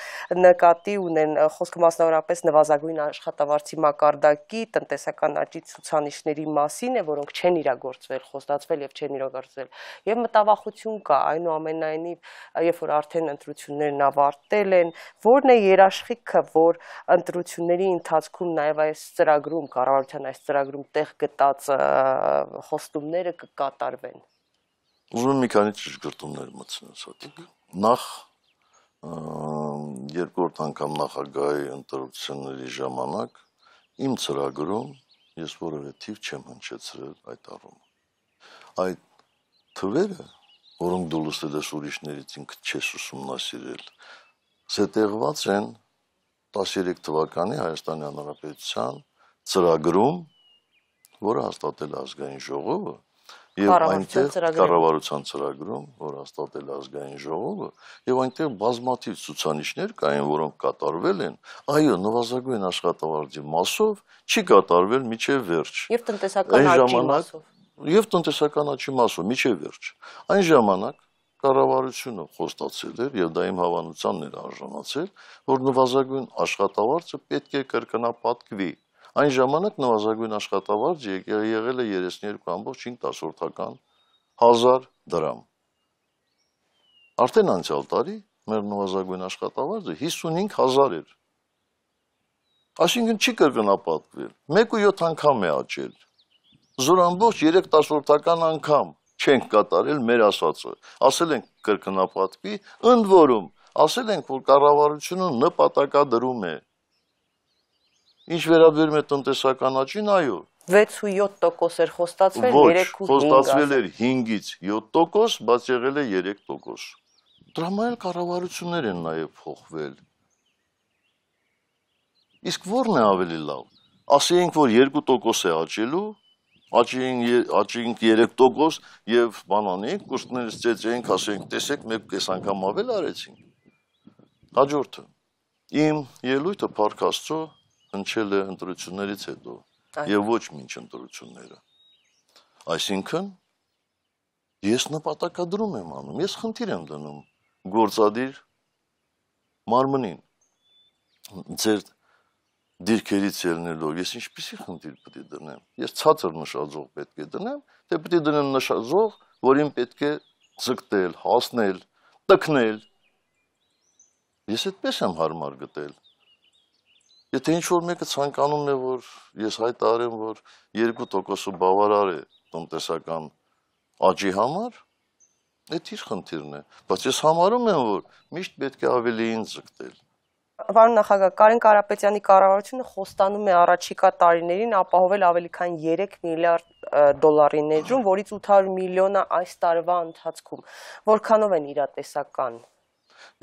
S1: նկատի ունեն խոսքը մասնավորապես նվազագույն աշխատավարձի մակարդակի տնտեսական աճի ցուցանիշների մասին է որոնք չեն իրագործվել խոստացվել եւ չեն իրագործվել եւ մտավախություն կա այնուամենայնիվ երբ որ արդեն ընտրություններն ավարտել են որն է երաշխիքը որ ընտրությունների ընթացքում նաեւ այս ծրագրում կառավարության այս ծրագրում տեղ գտած խոստումները գործողությունները կկատարվեն։
S2: Ուզում եմ մի քանի ճշգրտումներ մտցնել Սատիկ։ Նախ երկրորդ անգամ նախագահի ընտրությունների ժամանակ իմ ծրագրում ես որևէ թիվ չեմ հնչեցրել այդ առումով։ Այդ թվերը, որոնք դու լսել ես ուրիշներից ինքդ չես ուսումնասիրել, զետեղված են 13 թվականի Հայաստանի Հանրապետության ծրագրում, որը հաստատել ազգային ժողովը Եվ այնտեղ կառավարության ծրագրում, որ հաստատել ազգային ժողովը, եւ այնտեղ բազմաթիվ ցուցանիշներ կային, որոնք կատարվել են, այո, նվազագույն աշխատավարձի մասով չի կատարվել միջև վերջ։
S1: Եվ տնտեսական աճի մասով։
S2: Եվ տնտեսական աճի մասով միջև վերջ։ Այն ժամանակ կառավարությունը խոստացել էր եւ դա իմ հավանությանն էր արժանացել, որ նվազագույն աշխատավարձը պետք է կրկնապատկվի Այն ժամանակ նվազագույն աշխատավարձ եղել է 32.5 հազար դրամ։ Արդեն անցյալ տարի մեր նվազագույն աշխատավարձը 55 հազար էր։ Այսինքն չի կրկնապատկվել։ 1.7 անգամ է աճել։ 0.3 տասորդական անգամ չենք կատարել մեր ասածը։ Ասել ենք կրկնապատկվի, ընդ որում ասել ենք, որ կառավարությունը նպատակադրում է Ինչ վերաբերում է տնտեսական աճին, այո։
S1: 6 ու 7% էր խոստացվել 3 ու 5։ Ոչ, խոստացվել
S2: էր 5-ից 7%, բայց եղել է 3%։ Դրամայել կառավարություններ են նաև փոխվել։ Իսկ ո՞րն է ավելի լավ։ Ասեինք, որ 2% է աճելու, աճեինք աճեինք 3% եւ բանանեինք, կուրսներից ծեծեինք, ասեինք, տեսեք, մեկ կես անգամ ավել արեցինք։ Հաջորդը իմ ելույթը Փարք Աստծո ճանաչել է ընտրություններից հետո եւ ոչ մինչ ընտրությունները։ Այսինքն ես նպատակադրում եմ անում, ես խնդիր եմ դնում գործադիր մարմնին։ Ձեր դիրքերից ելնելով ես ինչպեսի խնդիր պետք է դնեմ։ Ես ցածր նշաձող պետք է դնեմ, թե պետք է դնեմ նշաձող, որին պետք է ցկտել, հասնել, տկնել։ Ես այդպես եմ հարմար գտել Եթե ինչ-որ մեկը ցանկանում է, որ ես հայտարեմ, որ 2%-ը բավարար է տնտեսական աճի համար, այդ իր խնդիրն է, բայց ես համարում եմ, որ միշտ պետք է ավելիին ձգտել
S1: վարոն նախագահ Կարեն Կարապետյանի կառավարությունը խոստանում է առաջիկա տարիներին ապահովել ավելի քան 3 միլիարդ դոլարի ներդրում, որից 800 միլիոնը այս տարվա ընթացքում։ Որքանով են իրատեսական։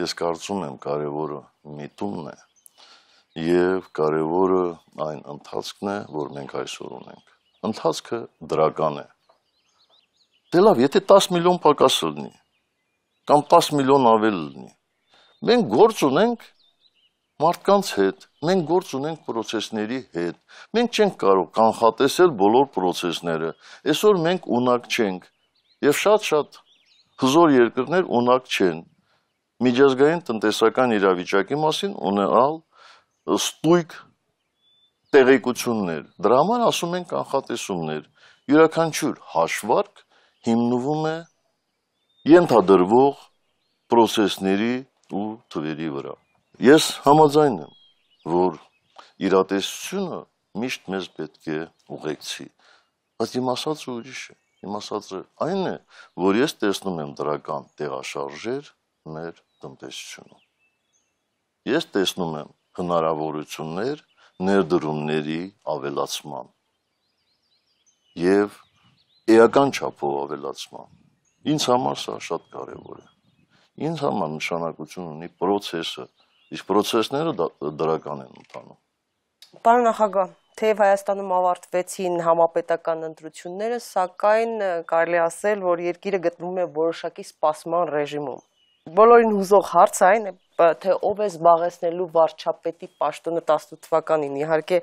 S2: Ես կարծում եմ կարևորը միտումն է, եւ կարեւորը այն ընթացքն է, որ մենք այսօր ունենք։ Ընթացքը դրական է։ Դե լավ, եթե 10 միլիոն պակաս լինի կամ 10 միլիոն ավել լինի, մենք գործ ունենք մարդկանց հետ, մենք գործ ունենք process-ների հետ։ Մենք չենք կարող կանխատեսել բոլոր process-ները։ Այսօր մենք ունակ չենք եւ շատ-շատ հզոր երկրներ ունակ չեն միջազգային տնտեսական իրավիճակի մասին ունենալ ստույգ տեղեկություններ։ Դրա համար ասում են կանխատեսումներ։ Յուրաքանչյուր հաշվարկ հիմնվում է ենթադրվող process-ների ու թվերի վրա։ Ես համաձայն եմ, որ իրատեսությունը միշտ մեզ պետք է ուղեկցի։ Բայց իմ ասածը ուրիշ է։ Իմ ասածը այն է, որ ես տեսնում եմ դրական տեղաշարժեր մեր տնտեսությունում։ Ես տեսնում եմ հնարավորություններ ներդրումների ավելացման եւ էական չափով ավելացման։ Ինձ համար սա շատ կարեւոր է։ Ինձ համար նշանակություն ունի process-ը, իսկ process-ները դրական են ընթանում։
S1: Պարոն նախագահ, թեև Հայաստանում ավարտվեցին համապետական ընտրությունները, սակայն կարելի ասել, որ երկիրը գտնվում է որոշակի սպասման ռեժիմում։ Բոլորին հուզող հարցը այն է, թե ով է զբաղեցնելու վարչապետի պաշտոնը 18 թվականին։ Իհարկե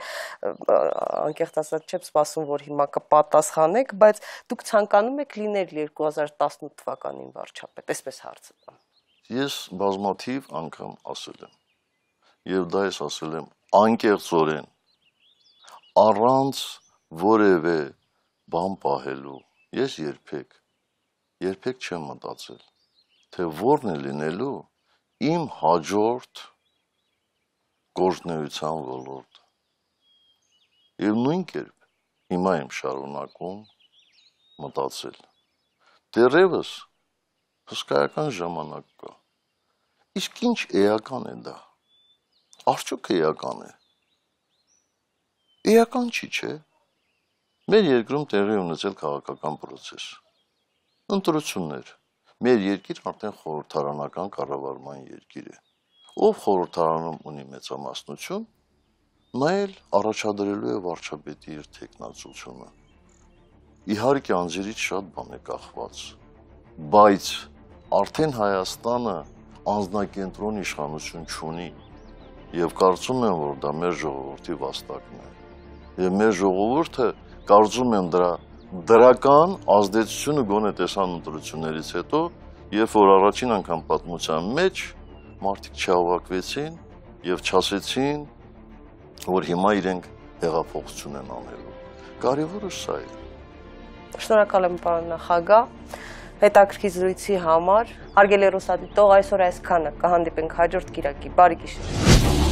S1: անկեղծ ասած չեմ սպասում, որ հիմա կպատասխանեք, բայց դուք ցանկանում եք լինել 2018 թվականին վարչապետ, այսպես հարցը տամ։
S2: Ես բազմաթիվ անգամ ասել եմ։ Եվ դա ես ասել եմ անկեղծորեն։ Առանց որևէ բան պահելու ես երբեք երբեք չեմ մտածել թե որն է լինելու իմ հաջորդ գործնեության ոլորտ։ Եվ նույն կերպ հիմա եմ շարունակում մտածել։ Դերևս հսկայական ժամանակ կա։ Իսկ ինչ էական է դա։ Արդյոք էական է։ Էական չի, չէ՞։ Մեր երկրում տեղի ունեցել քաղաքական process։ Ընտրություններ, Մեր երկիրը արդեն խորհրդարանական կառավարման երկիր է։ Ով խորհրդարանում ունի մեծամասնություն, նա էլ առաջադրելու է վարչապետի իր տեխնացությունը։ Իհարկե անձերից շատ բան է կախված, բայց արդեն Հայաստանը անձնակենտրոն իշխանություն չունի եւ կարծում եմ որ դա մեր ժողովրդի վաստակն է եւ մեր ժողովուրդը կարծում եմ դրա դրական ազդեցությունը գոնե տեսան ընտրություններից հետո, երբ որ առաջին անգամ պատմության մեջ մարդիկ չհավաքվեցին եւ չասեցին, որ հիմա իրենք հեղափոխություն են անելու։ Կարևորը սա է։
S1: Շնորհակալ եմ պարոն նախագահ հետաքրքիր զրույցի համար։ Հարգելի ռուսադիտող, այսօր այսքանը կհանդիպենք հաջորդ կիրակի։ Բարի գիշեր։